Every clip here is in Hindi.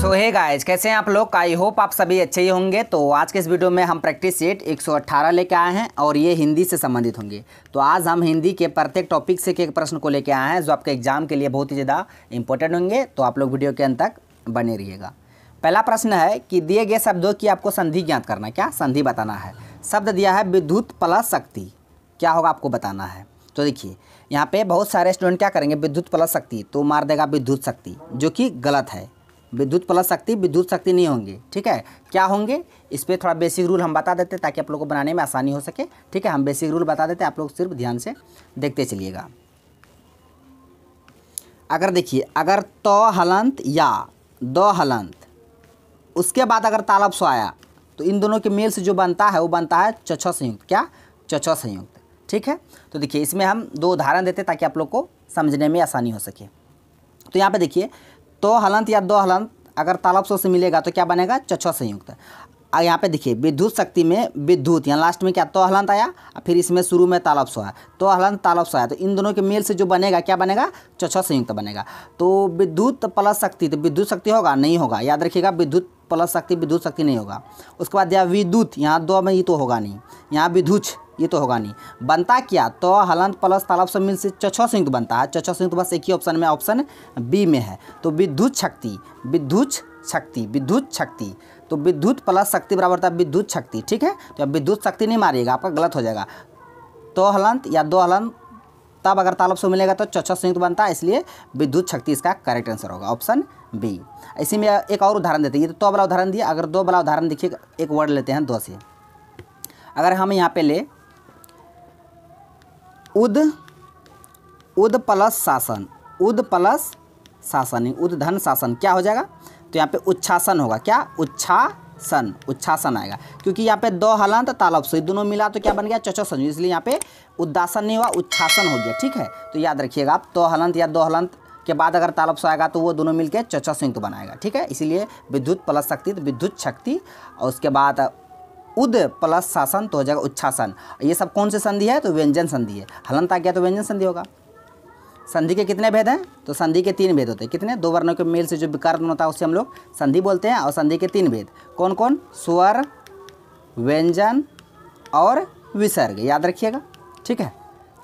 सो हे गाइज कैसे हैं आप लोग आई होप आप सभी अच्छे ही होंगे तो आज के इस वीडियो में हम प्रैक्टिस सेट 118 लेके आए हैं और ये हिंदी से संबंधित होंगे तो आज हम हिंदी के प्रत्येक टॉपिक से के एक प्रश्न को लेके आए हैं जो आपके एग्जाम के लिए बहुत ही ज़्यादा इंपॉर्टेंट होंगे तो आप लोग वीडियो के अंत तक बने रहिएगा पहला प्रश्न है कि दिए गए शब्दों की आपको संधि ज्ञात करना है क्या संधि बताना है शब्द दिया है विद्युत प्लस शक्ति क्या होगा आपको बताना है तो देखिए यहाँ पे बहुत सारे स्टूडेंट क्या करेंगे विद्युत प्लस शक्ति तो मार देगा विद्युत शक्ति जो कि गलत है विद्युत प्लस शक्ति विद्युत शक्ति नहीं होंगे ठीक है क्या होंगे इस पर थोड़ा बेसिक रूल हम बता देते हैं ताकि आप लोग को बनाने में आसानी हो सके ठीक है हम बेसिक रूल बता देते हैं आप लोग सिर्फ ध्यान से देखते चलिएगा अगर देखिए अगर तो हलंत या दो हलंत उसके बाद अगर तालब सो आया तो इन दोनों के मेल से जो बनता है वो बनता है चछ संयुक्त क्या चछ संयुक्त ठीक है तो देखिए इसमें हम दो उदाहरण देते हैं ताकि आप लोग को समझने में आसानी हो सके तो यहाँ पे देखिए तो हलंत या दो हलंत अगर तालाब सो से मिलेगा तो क्या बनेगा चछो संयुक्त अब यहाँ पे देखिए विद्युत शक्ति में विद्युत यहाँ लास्ट में क्या तो हलंत आया फिर इसमें शुरू में तालाब सो आया तो हलंत तालाब सो आया तो इन दोनों के मेल से जो बनेगा क्या बनेगा चछो संयुक्त बनेगा तो विद्युत प्लस शक्ति तो विद्युत शक्ति होगा नहीं होगा याद रखिएगा विद्युत प्लस शक्ति विद्युत शक्ति नहीं होगा उसके बाद दिया विद्युत यहाँ दो में ही तो होगा नहीं यहाँ विद्युत ये तो होगा नहीं बनता क्या तो हलंत प्लस तालाब से मिल से चछो संयुक्त बनता है चछो संयुक्त बस एक ही ऑप्शन में ऑप्शन बी में है तो विद्युत शक्ति विद्युत शक्ति विद्युत शक्ति तो विद्युत प्लस शक्ति बराबर था विद्युत शक्ति ठीक है तो अब विद्युत शक्ति नहीं मारिएगा आपका गलत हो जाएगा तो हलंत या दो हलंत तब अगर तालब से मिलेगा तो चौथा संयुक्त बनता है इसलिए विद्युत शक्ति इसका करेक्ट आंसर होगा ऑप्शन बी इसी में एक और उदाहरण देते हैं ये तो, तो वाला उदाहरण दिया अगर दो वाला उदाहरण देखिए एक वर्ड लेते हैं दो से अगर हम यहाँ पे ले उद उद प्लस शासन उद प्लस शासन उद धन शासन क्या हो जाएगा तो यहाँ पे उच्छासन होगा क्या उच्छासन उच्छासन आएगा क्योंकि यहाँ पे दो हलंत तो तालाब से दोनों मिला तो क्या बन गया चचोसन इसलिए यहाँ पे उद्दासन नहीं हुआ उच्छासन हो गया ठीक है तो याद रखिएगा आप दो हलंत या दो हलंत के बाद अगर तालाब से आएगा तो वो दोनों मिलकर चचा संयुक्त बनाएगा ठीक है इसीलिए विद्युत प्लस शक्ति तो विद्युत शक्ति और उसके बाद उद प्लस शासन तो हो जाएगा उच्छासन ये सब कौन सी संधि है तो व्यंजन संधि है हलनता गया तो व्यंजन संधि होगा संधि के कितने भेद हैं तो संधि के तीन भेद होते हैं कितने दो वर्णों के मेल से जो विकार होता है उसे हम लोग संधि बोलते हैं और संधि के तीन भेद कौन कौन स्वर व्यंजन और विसर्ग याद रखिएगा ठीक है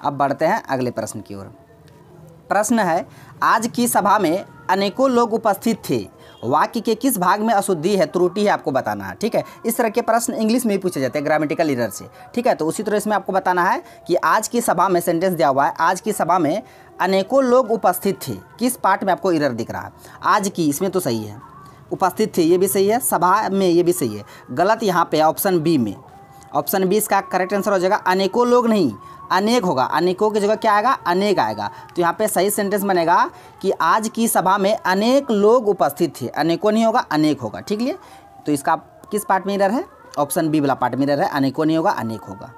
अब बढ़ते हैं अगले प्रश्न की ओर प्रश्न है आज की सभा में अनेकों लोग उपस्थित थे वाक्य के किस भाग में अशुद्धि है त्रुटि है आपको बताना है ठीक है इस तरह के प्रश्न इंग्लिश में भी पूछे जाते हैं ग्रामेटिकल इरर से ठीक है तो उसी तरह इसमें आपको बताना है कि आज की सभा में सेंटेंस दिया हुआ है आज की सभा में अनेकों लोग उपस्थित थे किस पार्ट में आपको इरर दिख रहा है आज की इसमें तो सही है उपस्थित थे ये भी सही है सभा में ये भी सही है गलत यहाँ पे ऑप्शन बी में ऑप्शन बी इसका करेक्ट आंसर हो जाएगा अनेकों लोग नहीं अनेक होगा अनेकों की जगह क्या आएगा अनेक आएगा तो यहाँ पे सही सेंटेंस बनेगा कि आज की सभा में अनेक लोग उपस्थित थे अनेकों नहीं होगा अनेक होगा ठीक है तो इसका किस पार्ट में इधर है ऑप्शन बी वाला पार्ट में इधर है अनेकों नहीं होगा अनेक होगा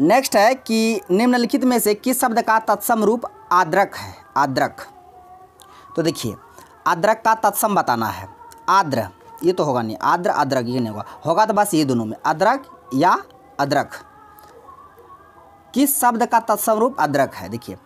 नेक्स्ट है कि निम्नलिखित में से किस शब्द का तत्सम रूप आद्रक है आद्रक तो देखिए आद्रक का तत्सम बताना है आद्र ये तो होगा नहीं आद्र अदरक ये नहीं होगा होगा तो बस ये दोनों में अदरक या अदरक किस शब्द का तत्स्वरूप अदरक है देखिए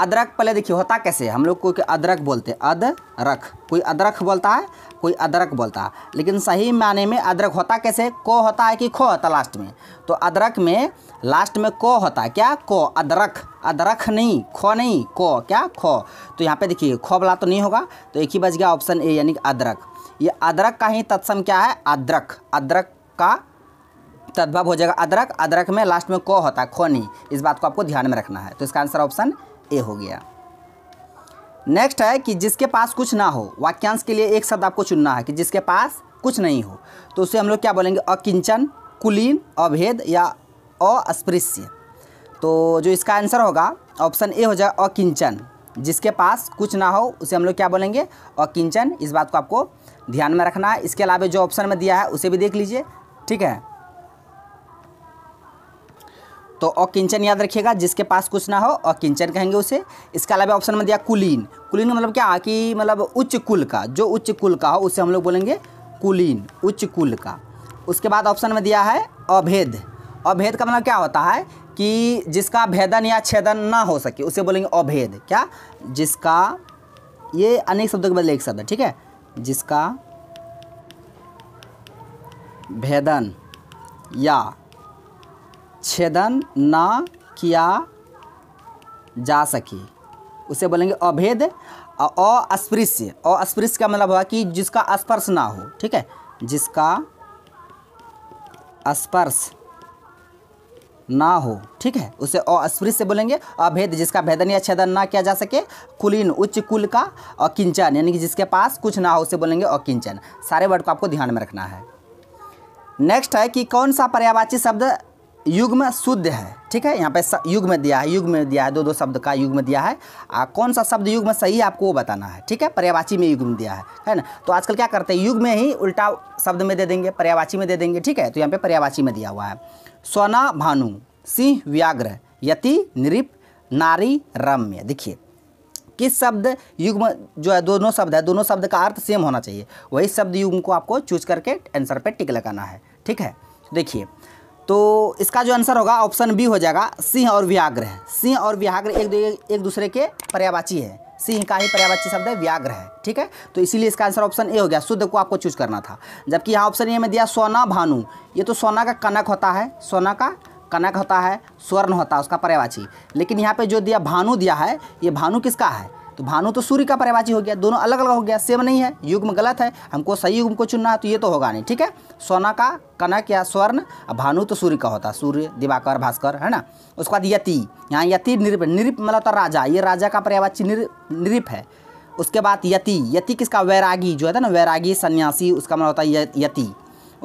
अदरक पहले देखिए होता कैसे हम लोग को अदरक बोलते हैं अदरक कोई अदरक बोलता है कोई अदरक बोलता है लेकिन सही मायने में अदरक होता कैसे को होता है कि खो होता लास्ट में तो अदरक में लास्ट में को होता है क्या को अदरक अदरक नहीं खो नहीं को क्या खो तो यहाँ पे देखिए खो वाला तो नहीं होगा तो एक ही बच गया ऑप्शन ए यानी अदरक ये अदरक का ही तत्सम क्या है अदरक अदरक का तद्भव हो जाएगा अदरक अदरक में लास्ट में को होता है खोनी इस बात को आपको ध्यान में रखना है तो इसका आंसर ऑप्शन ए हो गया नेक्स्ट है कि जिसके पास कुछ ना हो वाक्यांश के लिए एक शब्द आपको चुनना है कि जिसके पास कुछ नहीं हो तो उसे हम लोग क्या बोलेंगे अकिंचन कुलीन अभेद या अस्पृश्य तो जो इसका आंसर होगा ऑप्शन ए हो जाएगा अकिंचन जिसके पास कुछ ना हो उसे हम लोग क्या बोलेंगे अकिंचन इस बात को आपको ध्यान में रखना है इसके अलावा जो ऑप्शन में दिया है उसे भी देख लीजिए ठीक है तो अकिंचन याद रखिएगा जिसके पास कुछ ना हो अकिंचन कहेंगे उसे इसके अलावा ऑप्शन में दिया कुलीन कुलीन मतलब क्या कि मतलब उच्च कुल का जो उच्च कुल का हो उसे हम लोग बोलेंगे कुलीन उच्च कुल का उसके बाद ऑप्शन में दिया है अभेद अभेद का मतलब क्या होता है कि जिसका भेदन या छेदन ना हो सके उसे बोलेंगे अभेद क्या जिसका ये अनेक शब्दों के बदले एक शब्द है ठीक है जिसका भेदन या छेदन ना किया जा सके उसे बोलेंगे अभेद अस्पृश्य अस्पृश्य का मतलब हुआ कि जिसका स्पर्श ना हो ठीक है जिसका स्पर्श ना हो ठीक है उसे अस्पृश्य बोलेंगे अभेद जिसका भेदन या छेदन ना किया जा सके कुलीन उच्च कुल का अकिंचन यानी कि जिसके पास कुछ ना हो उसे बोलेंगे अकिंचन सारे वर्ड को आपको ध्यान में रखना है नेक्स्ट है कि कौन सा पर्यावाची शब्द युग में शुद्ध है ठीक है यहाँ पे युग में दिया है युग में दिया है दो दो शब्द का युग में दिया है आ, कौन सा शब्द युग में सही है आपको वो बताना है ठीक है पर्यावाची में युग में दिया है है ना तो आजकल क्या करते हैं युग में ही उल्टा शब्द में दे देंगे पर्यावाची में दे देंगे ठीक है तो यहाँ पे पर्यावाची में दिया हुआ है स्वना भानु सिंह व्याघ्र यति नृप नारी रम्य देखिए किस शब्द युग्म जो है दोनों शब्द है दोनों शब्द का अर्थ सेम होना चाहिए वही शब्द युग्म को आपको चूज करके आंसर पे टिक लगाना है ठीक है देखिए तो इसका जो आंसर होगा ऑप्शन बी हो जाएगा सिंह और व्याघ्र सिंह और व्याघ्र एक, एक दूसरे के पर्यावाची है सिंह का ही पर्यावाची शब्द है व्याघ्र है ठीक है तो इसीलिए इसका आंसर ऑप्शन ए हो गया शुद्ध को आपको चूज करना था जबकि यहाँ ऑप्शन ए में दिया सोना भानु ये तो सोना का कनक होता है सोना का कनक होता है स्वर्ण होता है उसका पर्यावाची लेकिन यहाँ पे जो दिया भानु दिया है ये भानु किसका है तो भानु तो सूर्य का पर्यायवाची हो गया दोनों अलग अलग हो गया सेम नहीं है युग्म गलत है हमको सही युग्म को चुनना है तो ये तो होगा नहीं ठीक है सोना का कनक या स्वर्ण और भानु तो सूर्य का होता है सूर्य दिवाकर भास्कर है ना उसके बाद यति यहाँ यति निरप निरप मतलब होता राजा ये राजा का पर्यायवाची निर है उसके बाद यति यति किसका वैरागी जो है ना वैरागी सन्यासी उसका मतलब होता है यति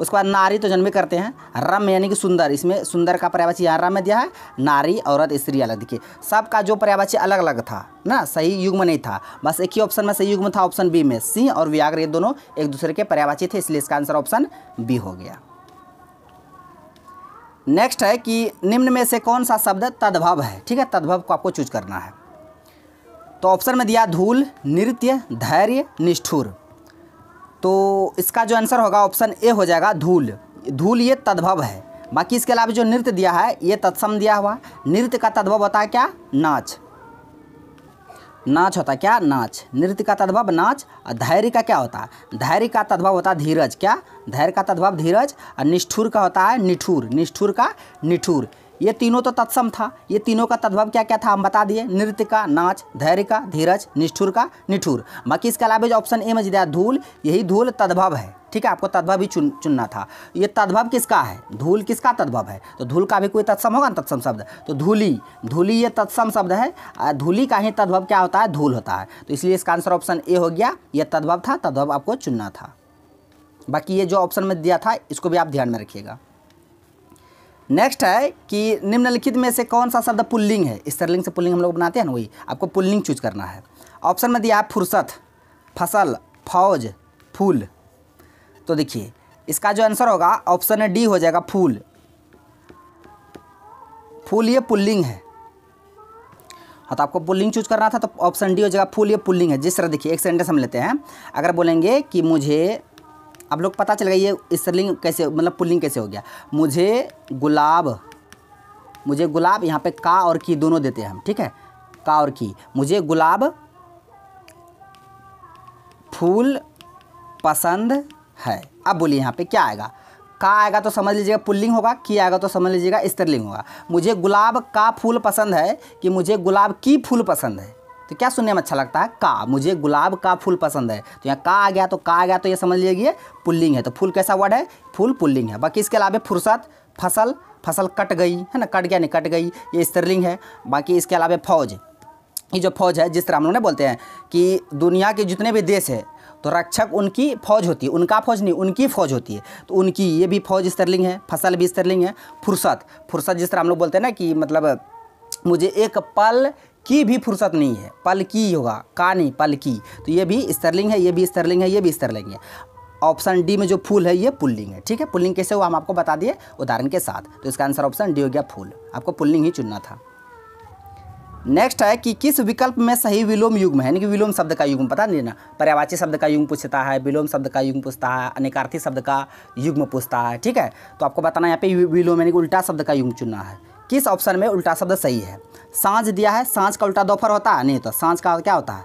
उसके बाद नारी तो जन्म करते हैं रम यानी कि सुंदर इसमें सुंदर का पर्यावाची यहाँ रम में दिया है नारी औरत स्त्री अलग देखिए सबका जो पर्यावाची अलग अलग था ना सही युग्म नहीं था बस एक ही ऑप्शन में सही युग्म था ऑप्शन बी में सिंह और व्याग्र ये दोनों एक दूसरे के पर्यावाची थे इसलिए इसका आंसर ऑप्शन बी हो गया नेक्स्ट है कि निम्न में से कौन सा शब्द तद्भव है ठीक है तद्भव को आपको चूज करना है तो ऑप्शन में दिया धूल नृत्य धैर्य निष्ठुर तो इसका जो आंसर होगा ऑप्शन ए हो जाएगा धूल धूल ये तद्भव है बाकी इसके अलावा जो नृत्य दिया है ये तत्सम दिया हुआ नृत्य का तद्भव होता है क्या नाच नाच होता क्या नाच नृत्य का तद्भव नाच और धैर्य का क्या होता है धैर्य का तद्भव होता है धीरज क्या धैर्य का तद्भव धीरज और निष्ठुर का होता है निठुर निष्ठुर का निठुर ये तीनों तो तत्सम था ये तीनों का तद्भव क्या क्या था हम बता दिए नृत्य का नाच धैर्य का धीरज निष्ठुर का निठुर बाकी इसके अलावा जो ऑप्शन ए में दिया धूल यही धूल तद्भव है ठीक है आपको तद्भव ही चुन चुनना था ये तद्भव किसका है धूल किसका तद्भव है तो धूल का भी कोई तत्सम होगा ना तत्सम शब्द तो धूली धूली ये तत्सम शब्द है धूली का ही तद्भव क्या होता है धूल होता है तो इसलिए इसका आंसर ऑप्शन ए हो गया ये तद्भव था तद्भव आपको चुनना था बाकी ये जो ऑप्शन में दिया था इसको भी आप ध्यान में रखिएगा नेक्स्ट है कि निम्नलिखित में से कौन सा शब्द पुल्लिंग है स्त्रीलिंग से पुल्लिंग हम लोग बनाते हैं ना वही आपको पुल्लिंग चूज करना है ऑप्शन में दिया है फुर्सत फसल फौज फूल तो देखिए इसका जो आंसर होगा ऑप्शन डी हो जाएगा फूल फूल ये पुल्लिंग है हाँ तो आपको पुल्लिंग चूज करना था तो ऑप्शन डी हो जाएगा फूल ये पुल्लिंग है जिस तरह देखिए एक सेंटेंस हम लेते हैं अगर बोलेंगे कि मुझे आप लोग पता चल गया ये स्त्रीलिंग कैसे मतलब पुल्लिंग कैसे हो गया मुझे गुलाब मुझे गुलाब यहाँ पे का और की दोनों देते हैं हम ठीक है का और की मुझे गुलाब फूल पसंद है अब बोलिए यहाँ पे क्या आएगा का आएगा तो समझ लीजिएगा पुल्लिंग होगा की आएगा तो समझ लीजिएगा स्त्रीलिंग होगा मुझे गुलाब का फूल पसंद है कि मुझे गुलाब की फूल पसंद है तो क्या सुनने में अच्छा लगता है का मुझे गुलाब का फूल पसंद है तो यहाँ का आ गया तो का आ गया तो ये समझ लीजिए पुल्लिंग है तो फूल कैसा वर्ड है फूल पुल्लिंग है बाकी इसके अलावा फुर्सत फसल फसल कट गई है ना कट गया नहीं कट गई ये स्त्रीलिंग है बाकी इसके अलावा फौज ये जो फौज है जिस तरह हम लोग ने बोलते हैं कि दुनिया के जितने भी देश है तो रक्षक उनकी फौज होती है उनका फौज नहीं उनकी फौज होती है तो उनकी ये भी फौज स्त्रीलिंग है फसल भी स्त्रीलिंग है फुर्सत फुर्सत जिस तरह हम लोग बोलते हैं ना कि मतलब मुझे एक पल की भी फुर्सत नहीं है पल की होगा का नहीं पल की तो ये भी स्तरलिंग है ये भी स्तरलिंग है ये भी स्तरलिंग है ऑप्शन डी में जो फूल है ये पुल्लिंग है ठीक है पुल्लिंग कैसे हुआ हम आपको बता दिए उदाहरण के साथ तो इसका आंसर ऑप्शन डी हो गया फूल आपको पुल्लिंग ही चुनना था नेक्स्ट है कि किस विकल्प में सही विलोम युग्म है यानी कि विलोम शब्द का युग्म पता नहीं ना पर्यावाची शब्द का युग्म पूछता है विलोम शब्द का युग्म पूछता है अनेकार्थी शब्द का युग्म पूछता है ठीक है तो आपको बताना यहाँ पे विलोम यानी कि उल्टा शब्द का युग्म चुनना है किस ऑप्शन में उल्टा शब्द सही है सांझ दिया है सांझ का उल्टा दोपहर होता है नहीं तो सांझ का क्या होता है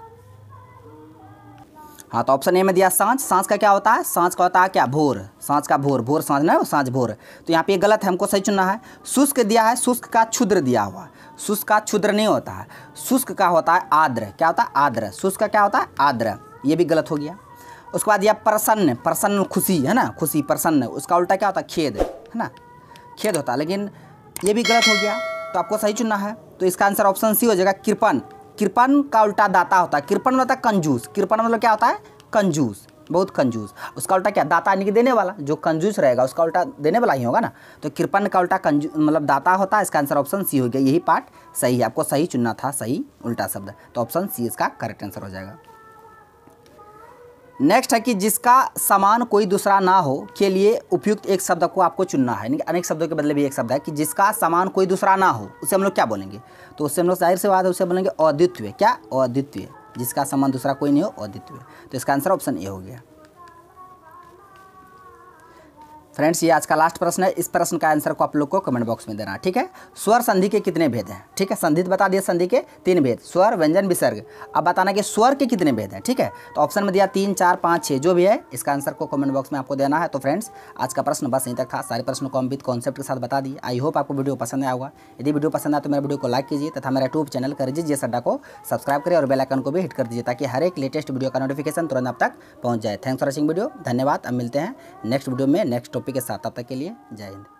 हाँ तो ऑप्शन ए में दिया सांझ सांझ का क्या होता है सांझ का होता है क्या भोर सांझ का भोर भोर सांझ ना सांझ भोर तो यहाँ पे ये गलत है हमको सही चुनना है शुष्क दिया है शुष्क का क्षुद्र दिया हुआ शुष्क का क्षुद्र नहीं होता है शुष्क का होता है आद्र क्या होता है आद्र शुष्क का क्या होता है आद्र ये भी गलत हो गया उसके बाद दिया प्रसन्न प्रसन्न खुशी है ना खुशी प्रसन्न उसका उल्टा क्या होता है खेद है ना खेद होता है लेकिन ये भी गलत हो गया तो आपको सही चुनना है तो इसका आंसर ऑप्शन सी हो जाएगा कृपन कृपन का उल्टा दाता होता है कृपन मतलब है कंजूस कृपन मतलब क्या होता है कंजूस बहुत कंजूस उसका उल्टा क्या दाता यानी कि देने वाला जो कंजूस रहेगा उसका उल्टा देने वाला ही होगा ना तो कृपन का उल्टा कंजू मतलब दाता होता है इसका आंसर ऑप्शन सी हो गया यही पार्ट सही है आपको सही चुनना था सही उल्टा शब्द तो ऑप्शन सी इसका करेक्ट आंसर हो जाएगा नेक्स्ट है कि जिसका समान कोई दूसरा ना हो के लिए उपयुक्त एक शब्द को आपको चुनना है यानी अनेक शब्दों के बदले भी एक शब्द है कि जिसका समान कोई दूसरा ना हो उसे हम लोग क्या बोलेंगे तो उससे हम लोग जाहिर से बात है उसे बोलेंगे अद्वितीय क्या अद्वितीय जिसका समान दूसरा कोई नहीं हो अद्वितीय तो इसका आंसर ऑप्शन ए हो गया फ्रेंड्स ये आज का लास्ट प्रश्न है इस प्रश्न का आंसर को आप लोग को कमेंट बॉक्स में देना ठीक है स्वर संधि के कितने भेद हैं ठीक है संधि बता दिया संधि के तीन भेद स्वर व्यंजन विसर्ग अब बताना कि स्वर के कितने भेद हैं ठीक है तो ऑप्शन में दिया तीन चार पाँच छः जो भी है इसका आंसर को कमेंट बॉक्स में आपको देना है तो फ्रेंड्स आज का प्रश्न बस यहीं तक था सारे प्रश्न को हम विद कॉन्सेप्ट के साथ बता दिए आई होप आपको वीडियो पसंद आया होगा यदि वीडियो पसंद आया तो मेरे वीडियो को लाइक कीजिए तथा मेरा यूट्यूब चैनल कर दीजिए सड्डा को सब्सक्राइब करें और बेलाइकन को भी हिट कर दीजिए ताकि हर एक लेटेस्ट वीडियो का नोटिफिकेशन तुरंत आप तक पहुँच जाए थैंक्स फॉर वॉचिंग वीडियो धन्यवाद अब मिलते हैं नेक्स्ट वीडियो में नेक्स्ट टॉपिक टॉपिक के साथ आता के लिए जय हिंद